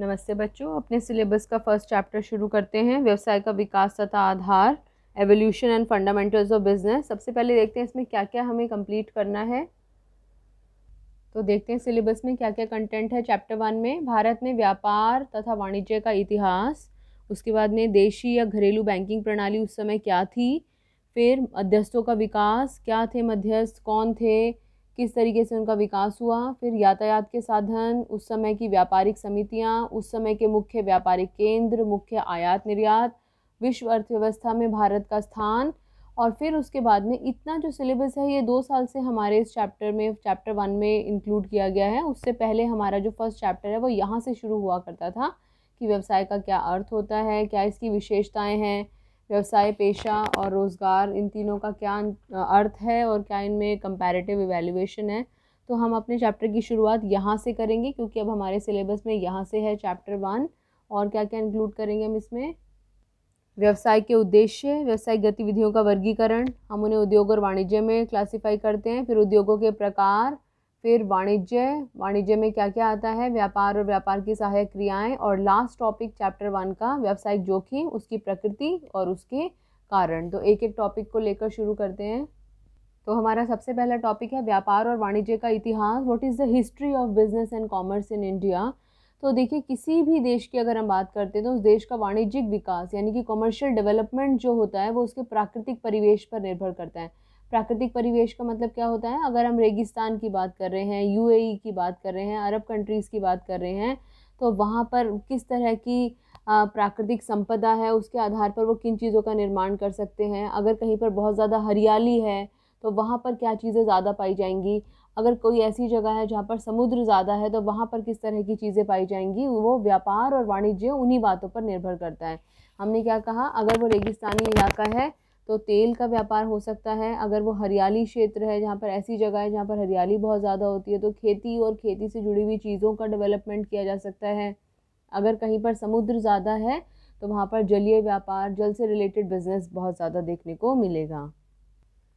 नमस्ते बच्चों अपने सिलेबस का फर्स्ट चैप्टर शुरू करते हैं व्यवसाय का विकास तथा आधार evolution and fundamentals of business सबसे पहले देखते हैं इसमें क्या क्या हमें कंप्लीट करना है तो देखते हैं सिलेबस में क्या क्या कंटेंट है चैप्टर वन में भारत में व्यापार तथा वाणिज्य का इतिहास उसके बाद में देशी या घरेलू बैंकिंग प्रणाली उस समय क्या थी फिर मध्यस्थों का विकास क्या थे मध्यस्थ कौन थे किस तरीके से उनका विकास हुआ फिर यातायात के साधन उस समय की व्यापारिक समितियाँ उस समय के मुख्य व्यापारिक केंद्र मुख्य आयात निर्यात विश्व अर्थव्यवस्था में भारत का स्थान और फिर उसके बाद में इतना जो सिलेबस है ये दो साल से हमारे इस चैप्टर में चैप्टर वन में इंक्लूड किया गया है उससे पहले हमारा जो फर्स्ट चैप्टर है वो यहाँ से शुरू हुआ करता था कि व्यवसाय का क्या अर्थ होता है क्या इसकी विशेषताएं हैं व्यवसाय पेशा और रोज़गार इन तीनों का क्या अर्थ है और क्या इनमें कंपैरेटिव इवेल्यूशन है तो हम अपने चैप्टर की शुरुआत यहाँ से करेंगे क्योंकि अब हमारे सिलेबस में यहाँ से है चैप्टर वन और क्या क्या इंक्लूड करेंगे हम इसमें व्यवसाय के उद्देश्य व्यवसायिक गतिविधियों का वर्गीकरण हम उन्हें उद्योग और वाणिज्य में क्लासीफाई करते हैं फिर उद्योगों के प्रकार फिर वाणिज्य वाणिज्य में क्या क्या आता है व्यापार और व्यापार की सहायक क्रियाएं और लास्ट टॉपिक चैप्टर वन का व्यावसायिक जोखिम उसकी प्रकृति और उसके कारण तो एक एक टॉपिक को लेकर शुरू करते हैं तो हमारा सबसे पहला टॉपिक है व्यापार और वाणिज्य का इतिहास what is the history of business and commerce in India तो देखिए किसी भी देश की अगर हम बात करते हैं तो उस देश का वाणिज्यिक विकास यानी कि कॉमर्शियल डेवलपमेंट जो होता है वो उसके प्राकृतिक परिवेश पर निर्भर करता है प्राकृतिक परिवेश का मतलब क्या होता है अगर हम रेगिस्तान की बात कर रहे हैं यू की बात कर रहे हैं अरब कंट्रीज़ की बात कर रहे हैं तो वहाँ पर किस तरह की प्राकृतिक संपदा है उसके आधार पर वो किन चीज़ों का निर्माण कर सकते हैं अगर कहीं पर बहुत ज़्यादा हरियाली है तो वहाँ पर क्या चीज़ें ज़्यादा पाई जाएंगी अगर कोई ऐसी जगह है जहाँ पर समुद्र ज़्यादा है तो वहाँ पर किस तरह की चीज़ें पाई जाएंगी वो व्यापार और वाणिज्य उन्हीं बातों पर निर्भर करता है हमने क्या कहा अगर वो रेगिस्तानी इलाका है तो तेल का व्यापार हो सकता है अगर वो हरियाली क्षेत्र है जहाँ पर ऐसी जगह है जहाँ पर हरियाली बहुत ज़्यादा होती है तो खेती और खेती से जुड़ी हुई चीज़ों का डेवलपमेंट किया जा सकता है अगर कहीं पर समुद्र ज़्यादा है तो वहाँ पर जलीय व्यापार जल से रिलेटेड बिज़नेस बहुत ज़्यादा देखने को मिलेगा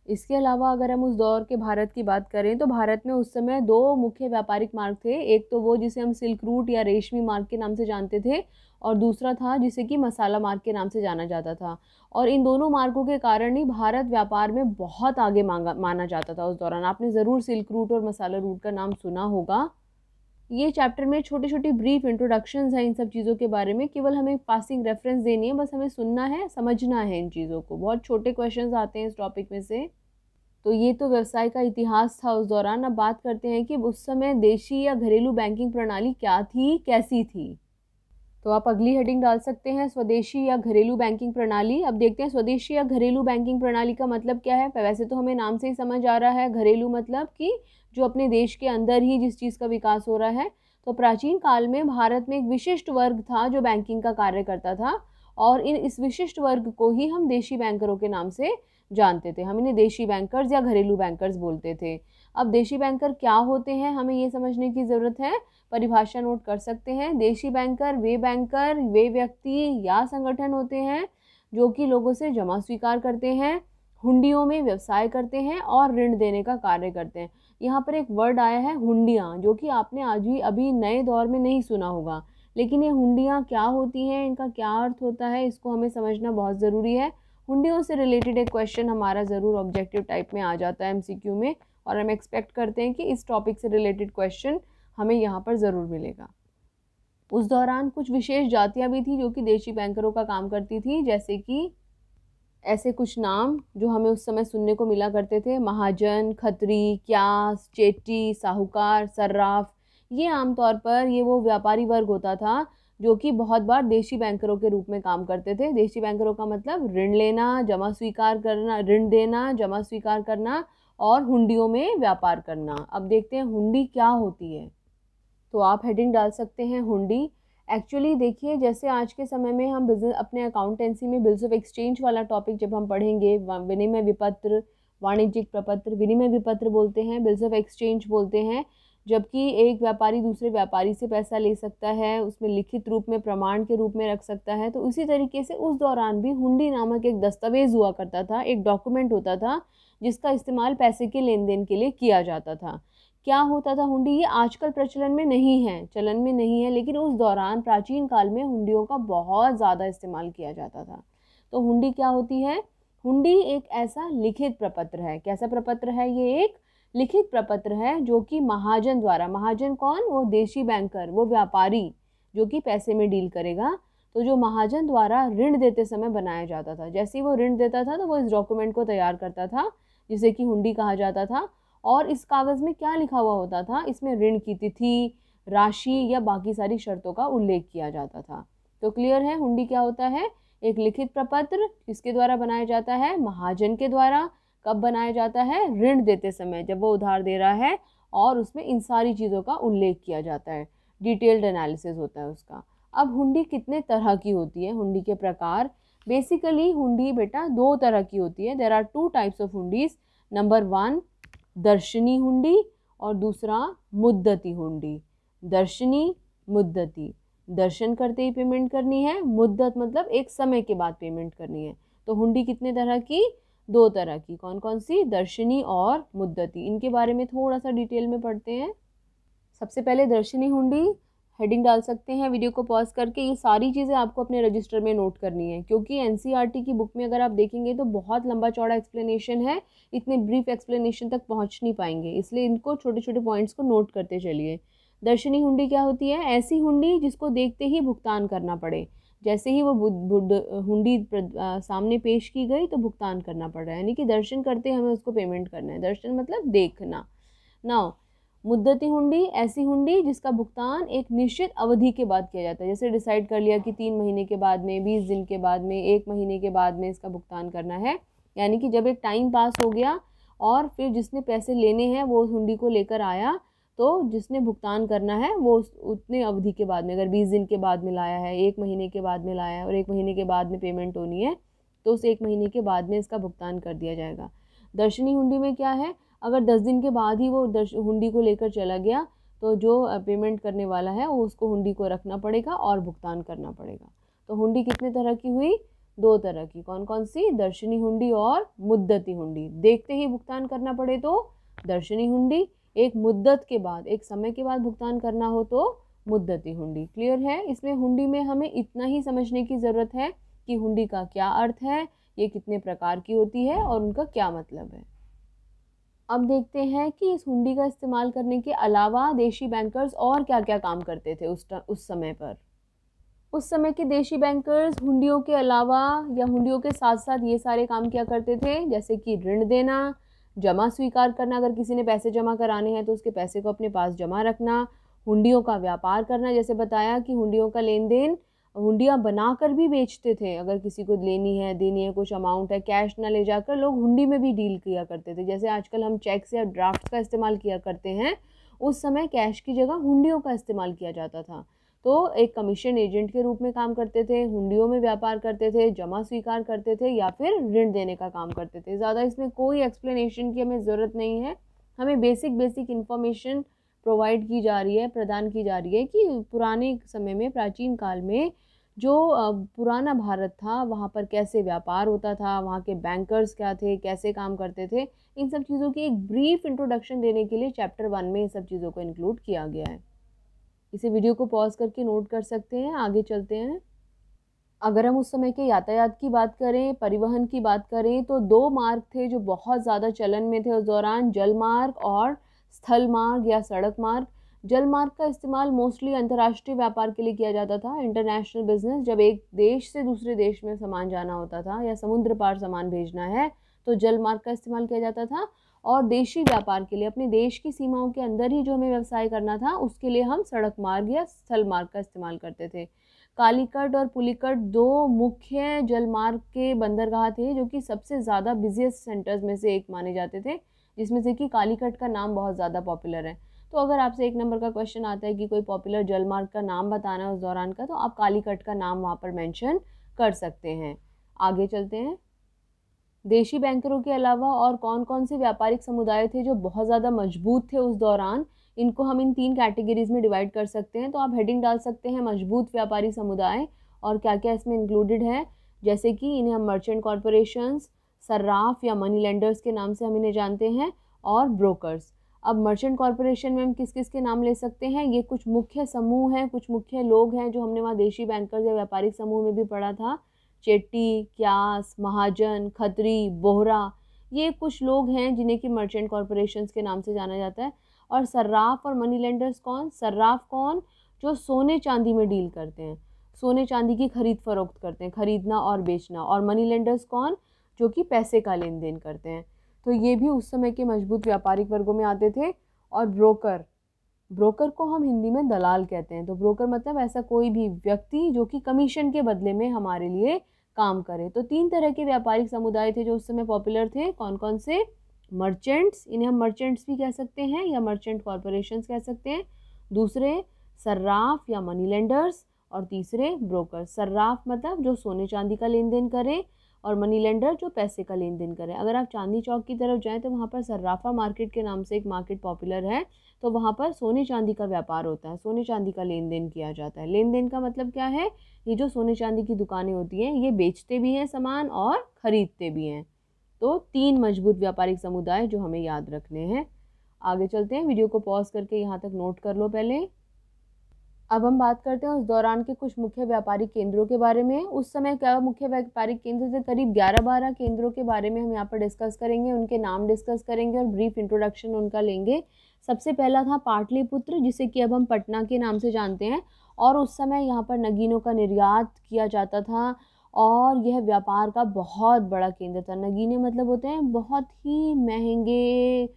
इसके अलावा अगर हम उस दौर के भारत की बात करें तो भारत में उस समय दो मुख्य व्यापारिक मार्ग थे एक तो वो जिसे हम सिल्क रूट या रेशमी मार्ग के नाम से जानते थे और दूसरा था जिसे कि मसाला मार्ग के नाम से जाना जाता था और इन दोनों मार्गों के कारण ही भारत व्यापार में बहुत आगे मांगा माना जाता था उस दौरान आपने ज़रूर सिल्क रूट और मसाला रूट का नाम सुना होगा ये चैप्टर में छोटी छोटी ब्रीफ इंट्रोडक्शन हैं इन सब चीज़ों के बारे में केवल हमें पासिंग रेफरेंस देनी है बस हमें सुनना है समझना है इन चीज़ों को बहुत छोटे क्वेश्चन आते हैं इस टॉपिक में से तो ये तो व्यवसाय का इतिहास था उस दौरान अब बात करते हैं कि उस समय देशी या घरेलू बैंकिंग प्रणाली क्या थी कैसी थी तो आप अगली हेडिंग डाल सकते हैं स्वदेशी या घरेलू बैंकिंग प्रणाली अब देखते हैं स्वदेशी या घरेलू बैंकिंग प्रणाली का मतलब क्या है वैसे तो हमें नाम से ही समझ आ रहा है घरेलू मतलब कि जो अपने देश के अंदर ही जिस चीज़ का विकास हो रहा है तो प्राचीन काल में भारत में एक विशिष्ट वर्ग था जो बैंकिंग का कार्य करता था और इन इस विशिष्ट वर्ग को ही हम देशी बैंकरों के नाम से जानते थे हम इन्हें देशी बैंकर्स या घरेलू बैंकर्स बोलते थे अब देशी बैंकर क्या होते हैं हमें ये समझने की ज़रूरत है परिभाषा नोट कर सकते हैं देशी बैंकर वे बैंकर वे व्यक्ति या संगठन होते हैं जो कि लोगों से जमा स्वीकार करते हैं हुंडियों में व्यवसाय करते हैं और ऋण देने का कार्य करते हैं यहाँ पर एक वर्ड आया है हुंडियाँ जो कि आपने आज ही अभी नए दौर में नहीं सुना होगा लेकिन ये हुंडियाँ क्या होती हैं इनका क्या अर्थ होता है इसको हमें समझना बहुत ज़रूरी है हुंडियों से रिलेटेड एक क्वेश्चन हमारा ज़रूर ऑब्जेक्टिव टाइप में आ जाता है एमसीक्यू में और हम एक्सपेक्ट करते हैं कि इस टॉपिक से रिलेटेड क्वेश्चन हमें यहाँ पर ज़रूर मिलेगा उस दौरान कुछ विशेष जातियाँ भी थी जो कि देशी बैंकरों का काम करती थी जैसे कि ऐसे कुछ नाम जो हमें उस समय सुनने को मिला करते थे महाजन खत्री क्यास चेटी साहूकार सर्राफ ये आमतौर पर ये वो व्यापारी वर्ग होता था जो कि बहुत बार देशी बैंकरों के रूप में काम करते थे देशी बैंकरों का मतलब ऋण लेना जमा स्वीकार करना ऋण देना जमा स्वीकार करना और हुंडियों में व्यापार करना अब देखते हैं हुंडी क्या होती है तो आप हेडिंग डाल सकते हैं हुंडी एक्चुअली देखिए जैसे आज के समय में हम बिजनेस अपने अकाउंटेंसी में बिल्स ऑफ एक्सचेंज वाला टॉपिक जब हम पढ़ेंगे विनिमय विपत्र वाणिज्यिक प्रपत्र विनिमय विपत्र बोलते हैं बिल्स ऑफ एक्सचेंज बोलते हैं जबकि एक व्यापारी दूसरे व्यापारी से पैसा ले सकता है उसमें लिखित रूप में प्रमाण के रूप में रख सकता है तो उसी तरीके से उस दौरान भी हुंडी नामक एक दस्तावेज़ हुआ करता था एक डॉक्यूमेंट होता था जिसका इस्तेमाल पैसे के लेन देन के लिए किया जाता था क्या होता था हुंडी ये आजकल प्रचलन में नहीं है चलन में नहीं है लेकिन उस दौरान प्राचीन काल में हुंडियों का बहुत ज़्यादा इस्तेमाल किया जाता था तो हुंडी क्या होती है हुंडी एक ऐसा लिखित प्रपत्र है कैसा प्रपत्र है ये एक लिखित प्रपत्र है जो कि महाजन द्वारा महाजन कौन वो देशी बैंकर वो व्यापारी जो कि पैसे में डील करेगा तो जो महाजन द्वारा ऋण देते समय बनाया जाता था जैसे ही वो ऋण देता था तो वो इस डॉक्यूमेंट को तैयार करता था जिसे कि हुंडी कहा जाता था और इस कागज़ में क्या लिखा हुआ होता था इसमें ऋण की तिथि राशि या बाकी सारी शर्तों का उल्लेख किया जाता था तो क्लियर है हुंडी क्या होता है एक लिखित प्रपत्र किसके द्वारा बनाया जाता है महाजन के द्वारा कब बनाया जाता है ऋण देते समय जब वो उधार दे रहा है और उसमें इन सारी चीज़ों का उल्लेख किया जाता है डिटेल्ड एनालिसिस होता है उसका अब हुंडी कितने तरह की होती है हुंडी के प्रकार बेसिकली हुंडी बेटा दो तरह की होती है there are two types of हुंडीज नंबर वन दर्शनी हुंडी और दूसरा मुद्दती हुंडी दर्शनी मुद्दती दर्शन करते ही पेमेंट करनी है मुद्दत मतलब एक समय के बाद पेमेंट करनी है तो हुंडी कितने तरह की दो तरह की कौन कौन सी दर्शनी और मुद्दती इनके बारे में थोड़ा सा डिटेल में पढ़ते हैं सबसे पहले दर्शनी हुंडी हेडिंग डाल सकते हैं वीडियो को पॉज करके ये सारी चीज़ें आपको अपने रजिस्टर में नोट करनी है क्योंकि एन e की बुक में अगर आप देखेंगे तो बहुत लंबा चौड़ा एक्सप्लेनेशन है इतने ब्रीफ एक्सप्लेनेशन तक पहुँच नहीं पाएंगे इसलिए इनको छोटे छोटे पॉइंट्स को नोट करते चलिए दर्शनी हुंडी क्या होती है ऐसी हुंडी जिसको देखते ही भुगतान करना पड़े जैसे ही वो बुद्ध हुंडी सामने पेश की गई तो भुगतान करना पड़ रहा है यानी कि दर्शन करते हमें उसको पेमेंट करना है दर्शन मतलब देखना नाउ मुद्दती हुंडी ऐसी हुंडी जिसका भुगतान एक निश्चित अवधि के बाद किया जाता है जैसे डिसाइड कर लिया कि तीन महीने के बाद में बीस दिन के बाद में एक महीने के बाद में इसका भुगतान करना है यानी कि जब एक टाइम पास हो गया और फिर जिसने पैसे लेने हैं वो उस हुंडी को लेकर आया तो जिसने भुगतान करना है वो उस उतने अवधि के बाद में अगर बीस दिन के बाद में लाया है एक महीने के बाद में लाया है और एक महीने के बाद में पेमेंट होनी है तो उस एक महीने के बाद में इसका भुगतान कर दिया जाएगा दर्शनी हुंडी में क्या है अगर दस दिन के बाद ही वो हुंडी को लेकर चला गया तो जो पेमेंट करने वाला है वो उसको हुंडी को रखना पड़ेगा और भुगतान करना पड़ेगा तो हुंडी कितने तरह की हुई दो तरह की कौन कौन सी दर्शनी हुंडी और मुद्दती हुंडी देखते ही भुगतान करना पड़े तो दर्शनी हुंडी एक मुद्दत के बाद एक समय के बाद भुगतान करना हो तो मुद्दती हुंडी क्लियर है इसमें हुंडी में हमें इतना ही समझने की ज़रूरत है कि हुंडी का क्या अर्थ है ये कितने प्रकार की होती है और उनका क्या मतलब है अब देखते हैं कि इस हुंडी का इस्तेमाल करने के अलावा देशी बैंकर्स और क्या क्या काम करते थे उस उस समय पर उस समय के देशी बैंकर्स हुंडियों के अलावा या हुंडियों के साथ साथ ये सारे काम किया करते थे जैसे कि ऋण देना जमा स्वीकार करना अगर किसी ने पैसे जमा कराने हैं तो उसके पैसे को अपने पास जमा रखना हुंडियों का व्यापार करना जैसे बताया कि हुंडियों का लेन देन हुंडियाँ बना कर भी बेचते थे अगर किसी को लेनी है देनी है कुछ अमाउंट है कैश ना ले जाकर लोग हुंडी में भी डील किया करते थे जैसे आजकल हम चेक्स या ड्राफ्ट का इस्तेमाल किया करते हैं उस समय कैश की जगह हुंडियों का इस्तेमाल किया जाता था तो एक कमीशन एजेंट के रूप में काम करते थे हुंडियों में व्यापार करते थे जमा स्वीकार करते थे या फिर ऋण देने का काम करते थे ज़्यादा इसमें कोई एक्सप्लेनेशन की हमें ज़रूरत नहीं है हमें बेसिक बेसिक इन्फॉर्मेशन प्रोवाइड की जा रही है प्रदान की जा रही है कि पुराने समय में प्राचीन काल में जो पुराना भारत था वहाँ पर कैसे व्यापार होता था वहाँ के बैंकर्स क्या थे कैसे काम करते थे इन सब चीज़ों की एक ब्रीफ इंट्रोडक्शन देने के लिए चैप्टर वन में इन सब चीज़ों को इंक्लूड किया गया है इसे वीडियो को पॉज करके नोट कर सकते हैं आगे चलते हैं अगर हम उस समय के यातायात की बात करें परिवहन की बात करें तो दो मार्ग थे जो बहुत ज़्यादा चलन में थे उस दौरान जल मार्ग और स्थल मार्ग या सड़क मार्ग जल मार्ग का इस्तेमाल मोस्टली अंतर्राष्ट्रीय व्यापार के लिए किया जाता था इंटरनेशनल बिजनेस जब एक देश से दूसरे देश में सामान जाना होता था या समुद्र पार सामान भेजना है तो जल मार्ग का इस्तेमाल किया जाता था और देशी व्यापार के लिए अपने देश की सीमाओं के अंदर ही जो हमें व्यवसाय करना था उसके लिए हम सड़क मार्ग या स्थल मार्ग का इस्तेमाल करते थे कालीकट और पुलिकट दो मुख्य जलमार्ग के बंदरगाह थे जो कि सबसे ज़्यादा बिजिएस्ट सेंटर्स में से एक माने जाते थे जिसमें से कि कालीकट का नाम बहुत ज़्यादा पॉपुलर है तो अगर आपसे एक नंबर का क्वेश्चन आता है कि कोई पॉपुलर जलमार्ग का नाम बताना है उस दौरान का तो आप कालीकट का नाम वहाँ पर मेंशन कर सकते हैं आगे चलते हैं देशी बैंकरों के अलावा और कौन कौन से व्यापारिक समुदाय थे जो बहुत ज़्यादा मजबूत थे उस दौरान इनको हम इन तीन कैटेगरीज में डिवाइड कर सकते हैं तो आप हेडिंग डाल सकते हैं मजबूत व्यापारी समुदाय और क्या क्या इसमें इंक्लूडेड है जैसे कि इन्हें हम मर्चेंट कॉरपोरेशंस सर्राफ या मनी लेंडर्स के नाम से हम इन्हें जानते हैं और ब्रोकर्स अब मर्चेंट कॉरपोरेशन में हम किस किस के नाम ले सकते हैं ये कुछ मुख्य समूह हैं कुछ मुख्य लोग हैं जो हमने वहाँ देशी बैंकर्स या व्यापारिक समूह में भी पढ़ा था चेट्टी क्यास महाजन खत्री बोहरा ये कुछ लोग हैं जिन्हें कि मर्चेंट कॉरपोरेशन के नाम से जाना जाता है और सर्राफ और मनी लेंडर्स कौन सर्राफ कौन जो सोने चांदी में डील करते हैं सोने चांदी की खरीद फरोख्त करते हैं खरीदना और बेचना और मनी लेंडर्स कौन जो कि पैसे का लेन देन करते हैं तो ये भी उस समय के मजबूत व्यापारिक वर्गों में आते थे और ब्रोकर ब्रोकर को हम हिंदी में दलाल कहते हैं तो ब्रोकर मतलब ऐसा कोई भी व्यक्ति जो कि कमीशन के बदले में हमारे लिए काम करे तो तीन तरह के व्यापारिक समुदाय थे जो उस समय पॉपुलर थे कौन कौन से मर्चेंट्स इन्हें हम मर्चेंट्स भी कह सकते हैं या मर्चेंट कॉरपोरेशन कह सकते हैं दूसरे सर्राफ या मनी लेंडर्स और तीसरे ब्रोकर सर्राफ मतलब जो सोने चांदी का लेन देन करे और मनी लेंडर जो पैसे का लेन देन करें अगर आप चांदनी चौक की तरफ जाएँ तो वहाँ पर सर्राफा मार्केट के नाम से एक मार्केट पॉपुलर है तो वहाँ पर सोने चांदी का व्यापार होता है सोने चांदी का लेन देन किया जाता है लेन देन का मतलब क्या है ये जो सोने चांदी की दुकानें होती हैं ये बेचते भी हैं सामान और ख़रीदते भी हैं तो तीन मजबूत व्यापारिक समुदाय जो हमें याद रखने हैं आगे चलते हैं वीडियो को पॉज करके यहाँ तक नोट कर लो पहले अब हम बात करते हैं उस दौरान के कुछ मुख्य व्यापारिक केंद्रों के बारे में उस समय क्या मुख्य व्यापारिक केंद्र थे करीब ग्यारह बारह केंद्रों के बारे में हम यहाँ पर डिस्कस करेंगे उनके नाम डिस्कस करेंगे और ब्रीफ इंट्रोडक्शन उनका लेंगे सबसे पहला था पाटलिपुत्र जिसे कि अब हम पटना के नाम से जानते हैं और उस समय यहाँ पर नगीनों का निर्यात किया जाता था और यह व्यापार का बहुत बड़ा केंद्र था नगीने मतलब होते हैं बहुत ही महंगे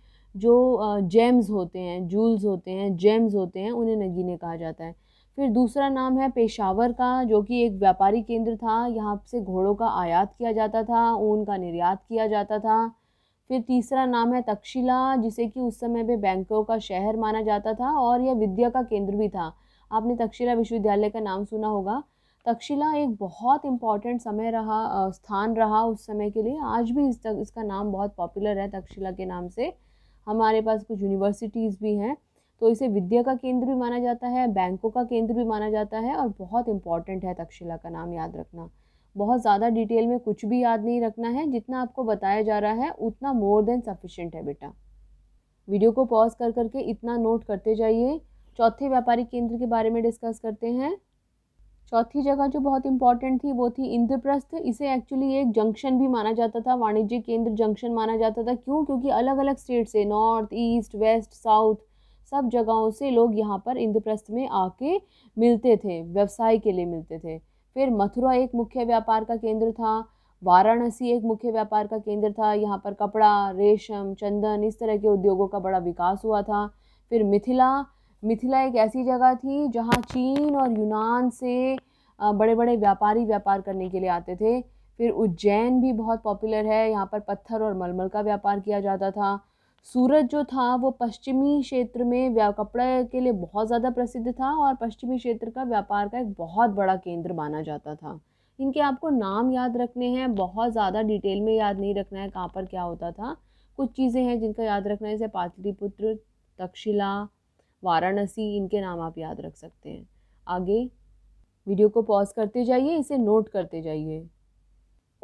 जो जेम्स होते हैं जूल्स होते हैं जेम्स होते हैं उन्हें नगीने कहा जाता है फिर दूसरा नाम है पेशावर का जो कि एक व्यापारी केंद्र था यहाँ से घोड़ों का आयात किया जाता था ऊन का निर्यात किया जाता था फिर तीसरा नाम है तक्षशिला जिसे कि उस समय पे बैंकों का शहर माना जाता था और यह विद्या का केंद्र भी था आपने तक्षशिला विश्वविद्यालय का नाम सुना होगा तक्षशिला एक बहुत इम्पॉर्टेंट समय रहा स्थान रहा उस समय के लिए आज भी इस तक इसका नाम बहुत पॉपुलर है तक्षशिला के नाम से हमारे पास कुछ यूनिवर्सिटीज़ भी हैं तो इसे विद्या का केंद्र भी माना जाता है बैंकों का केंद्र भी माना जाता है और बहुत इंपॉर्टेंट है तक्षशिला का नाम याद रखना बहुत ज़्यादा डिटेल में कुछ भी याद नहीं रखना है जितना आपको बताया जा रहा है उतना मोर देन सफिशेंट है बेटा वीडियो को पॉज कर करके इतना नोट करते जाइए चौथे व्यापारिक केंद्र के बारे में डिस्कस करते हैं चौथी जगह जो बहुत इंपॉर्टेंट थी वो थी इंद्रप्रस्थ इसे एक्चुअली एक जंक्शन भी माना जाता था वाणिज्य केंद्र जंक्शन माना जाता था क्यों क्योंकि अलग अलग स्टेट से नॉर्थ ईस्ट वेस्ट साउथ सब जगहों से लोग यहाँ पर इंद्रप्रस्थ में आके मिलते थे व्यवसाय के लिए मिलते थे फिर मथुरा एक मुख्य व्यापार का केंद्र था वाराणसी एक मुख्य व्यापार का केंद्र था यहाँ पर कपड़ा रेशम चंदन इस तरह के उद्योगों का बड़ा विकास हुआ था फिर मिथिला मिथिला एक ऐसी जगह थी जहाँ चीन और यूनान से बड़े बड़े व्यापारी व्यापार करने के लिए आते थे फिर उज्जैन भी बहुत पॉपुलर है यहाँ पर पत्थर और मलमल का व्यापार किया जाता था सूरज जो था वो पश्चिमी क्षेत्र में कपड़े के लिए बहुत ज़्यादा प्रसिद्ध था और पश्चिमी क्षेत्र का व्यापार का एक बहुत बड़ा केंद्र माना जाता था इनके आपको नाम याद रखने हैं बहुत ज़्यादा डिटेल में याद नहीं रखना है कहाँ पर क्या होता था कुछ चीज़ें हैं जिनका याद रखना है जैसे पाटलिपुत्र तक्षशिला वाराणसी इनके नाम आप याद रख सकते हैं आगे वीडियो को पॉज करते जाइए इसे नोट करते जाइए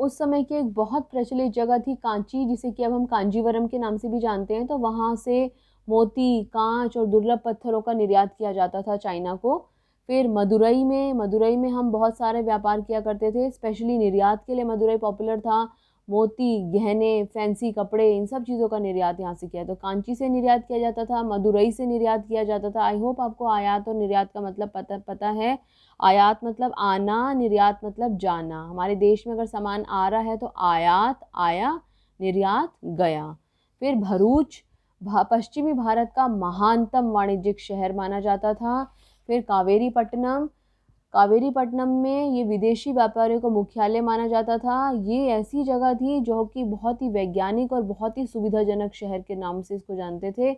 उस समय की एक बहुत प्रचलित जगह थी कांची जिसे कि अब हम कांजीवरम के नाम से भी जानते हैं तो वहाँ से मोती कांच और दुर्लभ पत्थरों का निर्यात किया जाता था चाइना को फिर मदुरई में मदुरई में हम बहुत सारे व्यापार किया करते थे स्पेशली निर्यात के लिए मदुरई पॉपुलर था मोती गहने फैंसी कपड़े इन सब चीज़ों का निर्यात यहाँ से किया तो कांची से निर्यात किया जाता था मदुरई से निर्यात किया जाता था आई होप आपको आयात और निर्यात का मतलब पता पता है आयात मतलब आना निर्यात मतलब जाना हमारे देश में अगर सामान आ रहा है तो आयात आया निर्यात गया फिर भरूच भा, पश्चिमी भारत का महानतम वाणिज्यिक शहर माना जाता था फिर कावेरीपट्टनम कावेरीपट्टनम में ये विदेशी व्यापारियों का मुख्यालय माना जाता था ये ऐसी जगह थी जो कि बहुत ही वैज्ञानिक और बहुत ही सुविधाजनक शहर के नाम से इसको जानते थे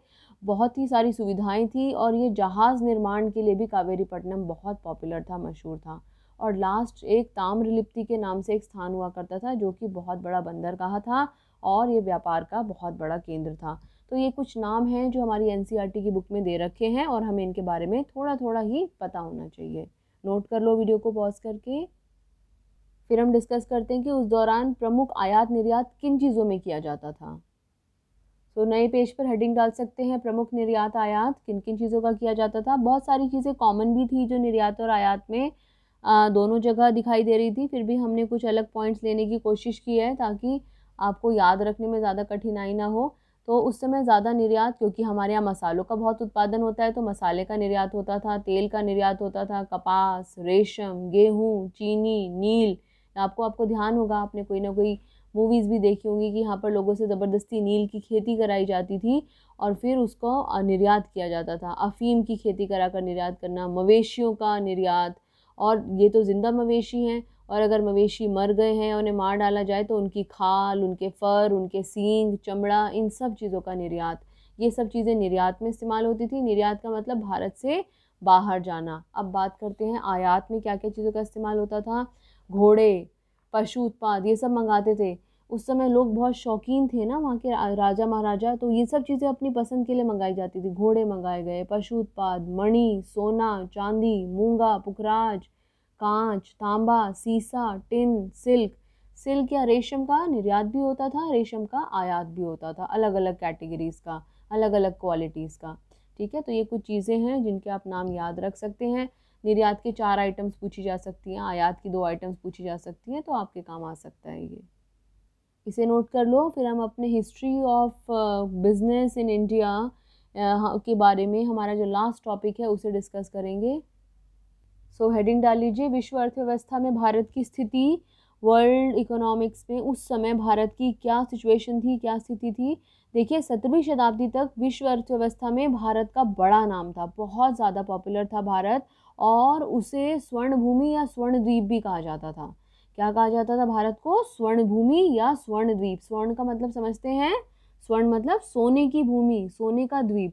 बहुत ही सारी सुविधाएं थी और ये जहाज़ निर्माण के लिए भी कावेरीपट्टनम बहुत पॉपुलर था मशहूर था और लास्ट एक ताम्रलिप्ति के नाम से एक स्थान हुआ करता था जो कि बहुत बड़ा बंदर कहा था और ये व्यापार का बहुत बड़ा केंद्र था तो ये कुछ नाम हैं जो हमारी एन e की बुक में दे रखे हैं और हमें इनके बारे में थोड़ा थोड़ा ही पता होना चाहिए नोट कर लो वीडियो को पॉज करके फिर हम डिस्कस करते हैं कि उस दौरान प्रमुख आयात निर्यात किन चीज़ों में किया जाता था सो so, नए पेज पर हेडिंग डाल सकते हैं प्रमुख निर्यात आयात किन किन चीज़ों का किया जाता था बहुत सारी चीज़ें कॉमन भी थी जो निर्यात और आयात में आ, दोनों जगह दिखाई दे रही थी फिर भी हमने कुछ अलग पॉइंट्स लेने की कोशिश की है ताकि आपको याद रखने में ज़्यादा कठिनाई ना हो तो उस समय ज़्यादा निर्यात क्योंकि हमारे यहाँ मसालों का बहुत उत्पादन होता है तो मसाले का निर्यात होता था तेल का निर्यात होता था कपास रेशम गेहूँ चीनी नील आपको आपको ध्यान होगा आपने कोई ना कोई मूवीज़ भी देखी होंगी कि यहाँ पर लोगों से ज़बरदस्ती नील की खेती कराई जाती थी और फिर उसको निर्यात किया जाता था अफ़ीम की खेती करा कर निर्यात करना मवेशियों का निर्यात और ये तो ज़िंदा मवेशी हैं और अगर मवेशी मर गए हैं उन्हें मार डाला जाए तो उनकी खाल उनके फ़र उनके सींग चमड़ा इन सब चीज़ों का निर्यात ये सब चीज़ें निर्यात में इस्तेमाल होती थी निर्यात का मतलब भारत से बाहर जाना अब बात करते हैं आयात में क्या क्या चीज़ों का इस्तेमाल होता था घोड़े पशु उत्पाद ये सब मंगाते थे उस समय लोग बहुत शौकीन थे ना वहाँ के राजा महाराजा तो ये सब चीज़ें अपनी पसंद के लिए मंगाई जाती थी घोड़े मंगाए गए पशु उत्पाद मणि सोना चांदी मूंगा पुखराज कांच तांबा सीसा टिन सिल्क सिल्क या रेशम का निर्यात भी होता था रेशम का आयात भी होता था अलग अलग कैटेगरीज़ का अलग अलग क्वालिटीज़ का ठीक है तो ये कुछ चीज़ें हैं जिनके आप नाम याद रख सकते हैं निर्यात के चार आइटम्स पूछी जा सकती हैं आयात की दो आइटम्स पूछी जा सकती हैं तो आपके काम आ सकता है ये इसे नोट कर लो फिर हम अपने history of business in India के बारे में हमारा जो लास्ट टॉपिक है उसे डिस्कस करेंगे सो हेडिंग डाल लीजिए विश्व अर्थव्यवस्था में भारत की स्थिति वर्ल्ड इकोनॉमिक्स में उस समय भारत की क्या सिचुएशन थी क्या स्थिति थी देखिए सत्रहवीं शताब्दी तक विश्व अर्थव्यवस्था में भारत का बड़ा नाम था बहुत ज़्यादा पॉपुलर था भारत और उसे स्वर्ण भूमि या स्वर्ण द्वीप भी कहा जाता था क्या कहा जाता था भारत को स्वर्ण भूमि या स्वर्ण द्वीप स्वर्ण का मतलब समझते हैं स्वर्ण मतलब सोने की भूमि सोने का द्वीप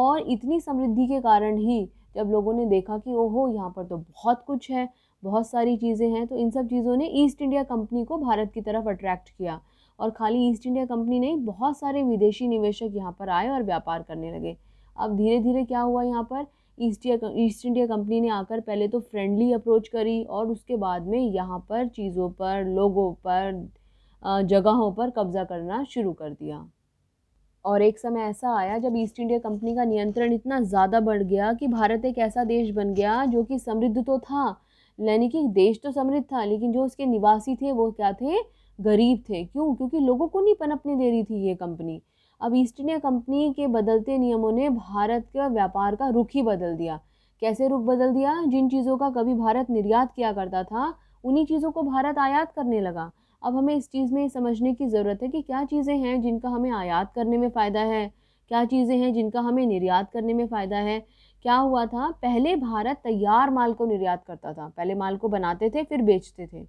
और इतनी समृद्धि के कारण ही जब लोगों ने देखा कि ओहो यहाँ पर तो बहुत कुछ है बहुत सारी चीज़ें हैं तो इन सब चीज़ों ने ईस्ट इंडिया कंपनी को भारत की तरफ अट्रैक्ट किया और खाली ईस्ट इंडिया कंपनी नहीं बहुत सारे विदेशी निवेशक यहाँ पर आए और व्यापार करने लगे अब धीरे धीरे क्या हुआ यहाँ पर ईस्ट ईस्ट इंडिया कंपनी ने आकर पहले तो फ्रेंडली अप्रोच करी और उसके बाद में यहाँ पर चीज़ों पर लोगों पर जगहों पर कब्ज़ा करना शुरू कर दिया और एक समय ऐसा आया जब ईस्ट इंडिया कंपनी का नियंत्रण इतना ज़्यादा बढ़ गया कि भारत एक ऐसा देश बन गया जो कि समृद्ध तो था यानी कि देश तो समृद्ध था लेकिन जो उसके निवासी थे वो क्या थे गरीब थे क्यों क्योंकि लोगों को नहीं पनपने दे रही थी ये कंपनी अब ईस्ट इंडिया कंपनी के बदलते नियमों ने भारत का व्यापार का रुख ही बदल दिया कैसे रुख बदल दिया जिन चीज़ों का कभी भारत निर्यात किया करता था उन्हीं चीज़ों को भारत आयात करने लगा अब हमें इस चीज़ में समझने की ज़रूरत है कि क्या चीज़ें हैं जिनका हमें आयात करने में फ़ायदा है क्या चीज़ें हैं जिनका हमें निर्यात करने में फ़ायदा है क्या हुआ था पहले भारत तैयार माल को निर्यात करता था पहले माल को बनाते थे फिर बेचते थे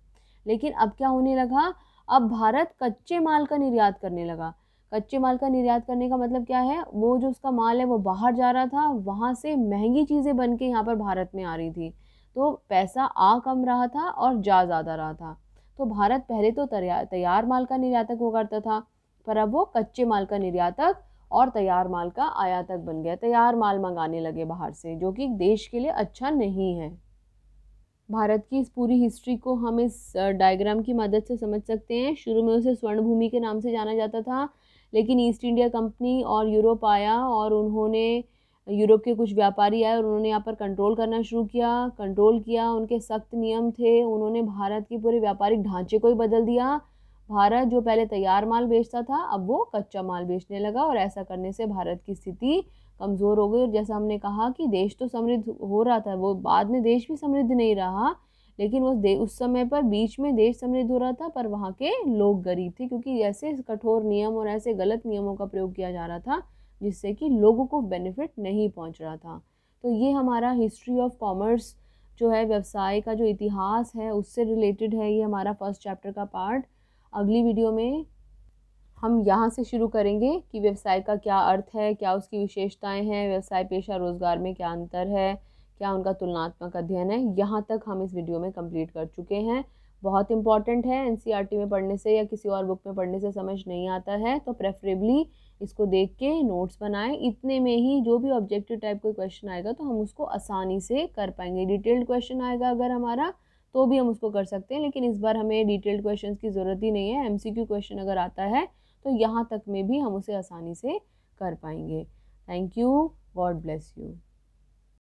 लेकिन अब क्या होने लगा अब भारत कच्चे माल का निर्यात करने लगा कच्चे माल का निर्यात करने का मतलब क्या है वो जो उसका माल है वो बाहर जा रहा था वहाँ से महंगी चीज़ें बन के यहाँ पर भारत में आ रही थी तो पैसा आ कम रहा था और जा ज़्यादा रहा था तो भारत पहले तो तैयार माल का निर्यातक हुआ करता था पर अब वो कच्चे माल का निर्यातक और तैयार माल का आयातक बन गया तैयार माल मंगाने लगे बाहर से जो कि देश के लिए अच्छा नहीं है भारत की इस पूरी हिस्ट्री को हम इस डायग्राम की मदद से समझ सकते हैं शुरू में उसे स्वर्ण भूमि के नाम से जाना जाता था लेकिन ईस्ट इंडिया कंपनी और यूरोप आया और उन्होंने यूरोप के कुछ व्यापारी आए और उन्होंने यहाँ पर कंट्रोल करना शुरू किया कंट्रोल किया उनके सख्त नियम थे उन्होंने भारत के पूरे व्यापारिक ढांचे को ही बदल दिया भारत जो पहले तैयार माल बेचता था अब वो कच्चा माल बेचने लगा और ऐसा करने से भारत की स्थिति कमज़ोर हो गई और जैसा हमने कहा कि देश तो समृद्ध हो रहा था वो बाद में देश भी समृद्ध नहीं रहा लेकिन उस दे उस समय पर बीच में देश समृद्ध हो रहा था पर वहाँ के लोग गरीब थे क्योंकि ऐसे कठोर नियम और ऐसे गलत नियमों का प्रयोग किया जा रहा था जिससे कि लोगों को बेनिफिट नहीं पहुंच रहा था तो ये हमारा हिस्ट्री ऑफ कॉमर्स जो है व्यवसाय का जो इतिहास है उससे रिलेटेड है ये हमारा फर्स्ट चैप्टर का पार्ट अगली वीडियो में हम यहाँ से शुरू करेंगे कि व्यवसाय का क्या अर्थ है क्या उसकी विशेषताएं हैं व्यवसाय पेशा रोज़गार में क्या अंतर है क्या उनका तुलनात्मक अध्ययन है यहाँ तक हम इस वीडियो में कंप्लीट कर चुके हैं बहुत इंपॉर्टेंट है एन e में पढ़ने से या किसी और बुक में पढ़ने से समझ नहीं आता है तो प्रेफरेबली इसको देख के नोट्स बनाएं इतने में ही जो भी ऑब्जेक्टिव टाइप का क्वेश्चन आएगा तो हम उसको आसानी से कर पाएंगे डिटेल्ड क्वेश्चन आएगा अगर हमारा तो भी हम उसको कर सकते हैं लेकिन इस बार हमें डिटेल्ड क्वेश्चन की ज़रूरत ही नहीं है एम क्वेश्चन अगर आता है तो यहाँ तक में भी हम उसे आसानी से कर पाएंगे thank you God bless you